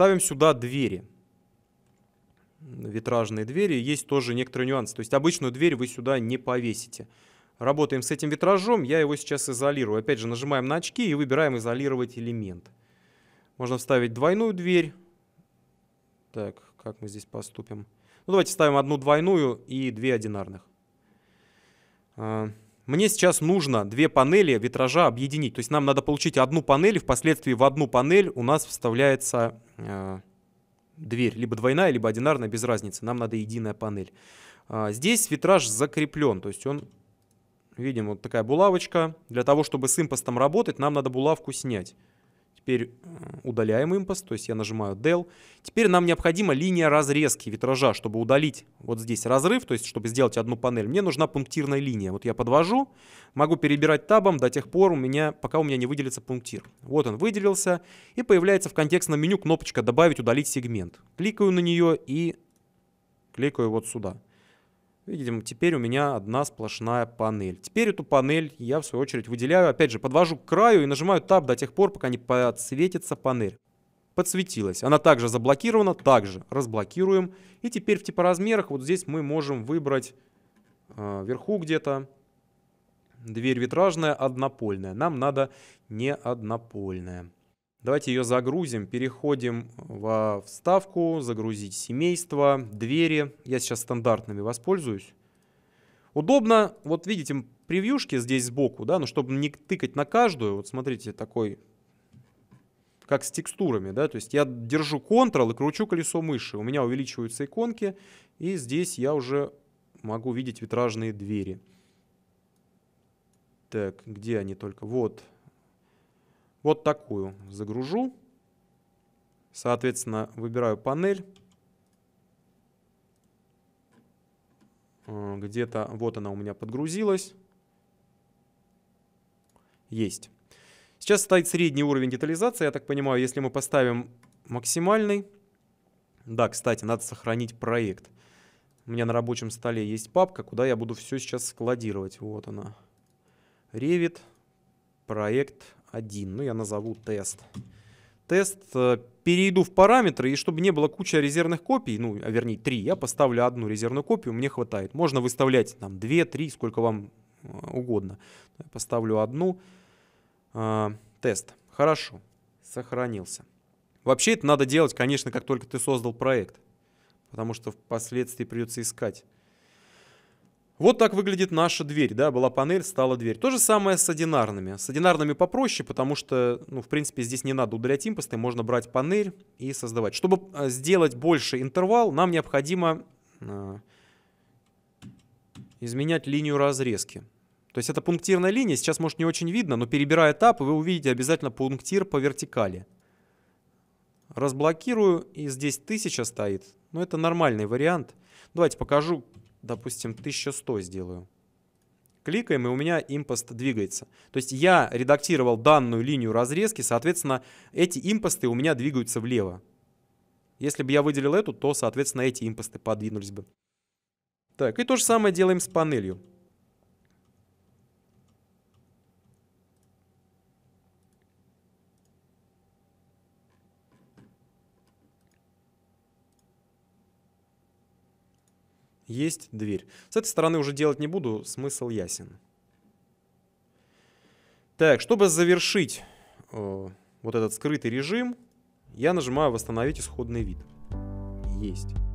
Ставим сюда двери. Витражные двери. Есть тоже некоторый нюанс. То есть обычную дверь вы сюда не повесите. Работаем с этим витражом. Я его сейчас изолирую. Опять же нажимаем на очки и выбираем изолировать элемент. Можно вставить двойную дверь. Так, как мы здесь поступим? Ну давайте ставим одну двойную и две одинарных. А, мне сейчас нужно две панели витража объединить. То есть нам надо получить одну панель, и впоследствии в одну панель у нас вставляется э, дверь. Либо двойная, либо одинарная, без разницы. Нам надо единая панель. Э, здесь витраж закреплен, то есть он... Видим, вот такая булавочка. Для того, чтобы с импостом работать, нам надо булавку снять. Теперь э, удаляем импост, то есть я нажимаю Del. Теперь нам необходима линия разрезки витража, чтобы удалить вот здесь разрыв, то есть чтобы сделать одну панель. Мне нужна пунктирная линия. Вот я подвожу, могу перебирать табом до тех пор, у меня, пока у меня не выделится пунктир. Вот он выделился, и появляется в контекстном меню кнопочка «Добавить, удалить сегмент». Кликаю на нее и кликаю вот сюда. Видим, теперь у меня одна сплошная панель. Теперь эту панель я, в свою очередь, выделяю, опять же, подвожу к краю и нажимаю Tab до тех пор, пока не подсветится панель. Подсветилась. Она также заблокирована, также разблокируем. И теперь в типоразмерах вот здесь мы можем выбрать э, вверху где-то дверь витражная, однопольная. Нам надо не однопольная. Давайте ее загрузим, переходим во вставку, загрузить семейство, двери. Я сейчас стандартными воспользуюсь. Удобно, вот видите, превьюшки здесь сбоку, да, но ну, чтобы не тыкать на каждую, вот смотрите, такой, как с текстурами, да, то есть я держу Ctrl и кручу колесо мыши, у меня увеличиваются иконки, и здесь я уже могу видеть витражные двери. Так, где они только? Вот, вот такую загружу. Соответственно, выбираю панель. Э, где-то вот она у меня подгрузилась. Есть. Сейчас стоит средний уровень детализации. Я так понимаю, если мы поставим максимальный... Да, кстати, надо сохранить проект. У меня на рабочем столе есть папка, куда я буду все сейчас складировать. Вот она. Revit, проект 1. Ну, я назову тест. Тест. Э, перейду в параметры, и чтобы не было куча резервных копий, ну, а вернее 3, я поставлю одну резервную копию, мне хватает. Можно выставлять там 2, 3, сколько вам э, угодно. поставлю одну. Э, тест. Хорошо. Сохранился. Вообще это надо делать, конечно, как только ты создал проект. Потому что впоследствии придется искать. Вот так выглядит наша дверь, да, была панель, стала дверь. То же самое с одинарными. С одинарными попроще, потому что, ну, в принципе, здесь не надо удалять импосты, можно брать панель и создавать. Чтобы э, сделать больше интервал, нам необходимо э, изменять линию разрезки. То есть это пунктирная линия, сейчас, может, не очень видно, но перебирая этап, вы увидите обязательно пунктир по вертикали. Разблокирую, и здесь 1000 стоит. Но ну, это нормальный вариант. Давайте покажу, допустим, 1100 сделаю. Кликаем, и у меня импост двигается. То есть я редактировал данную линию разрезки, соответственно, эти импосты у меня двигаются влево. Если бы я выделил эту, то, соответственно, эти импосты подвинулись бы. Так, и то же самое делаем с панелью. есть дверь. С этой стороны уже делать не буду, смысл ясен. Так, чтобы завершить э, вот этот скрытый режим, я нажимаю «Восстановить исходный вид». Есть.